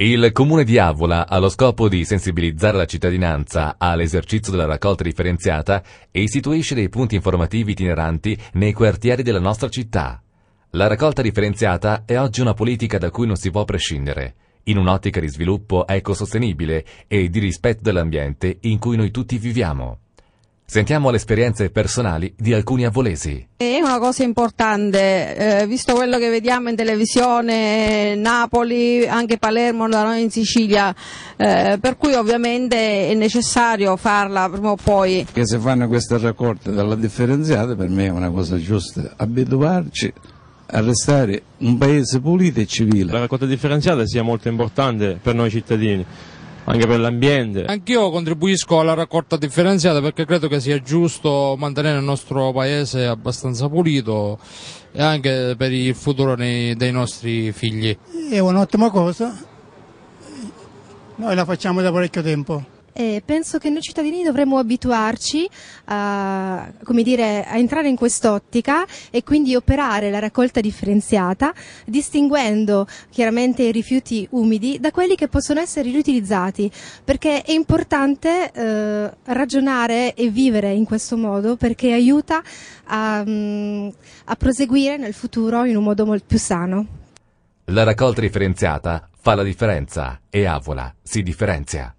Il comune di Avola ha lo scopo di sensibilizzare la cittadinanza all'esercizio della raccolta differenziata e istituisce dei punti informativi itineranti nei quartieri della nostra città. La raccolta differenziata è oggi una politica da cui non si può prescindere, in un'ottica di sviluppo ecosostenibile e di rispetto dell'ambiente in cui noi tutti viviamo. Sentiamo le esperienze personali di alcuni avvolesi. È una cosa importante, eh, visto quello che vediamo in televisione, Napoli, anche Palermo, da noi in Sicilia, eh, per cui ovviamente è necessario farla prima o poi. Che se fanno queste raccolte dalla differenziata per me è una cosa giusta, abituarci a restare un paese pulito e civile. La raccolta differenziata sia molto importante per noi cittadini anche per l'ambiente. Anch'io contribuisco alla raccolta differenziata perché credo che sia giusto mantenere il nostro paese abbastanza pulito e anche per il futuro dei nostri figli. È un'ottima cosa, noi la facciamo da parecchio tempo. E penso che noi cittadini dovremmo abituarci a, come dire, a entrare in quest'ottica e quindi operare la raccolta differenziata, distinguendo chiaramente i rifiuti umidi da quelli che possono essere riutilizzati, perché è importante eh, ragionare e vivere in questo modo perché aiuta a, mm, a proseguire nel futuro in un modo molto più sano. La raccolta differenziata fa la differenza e Avola si differenzia.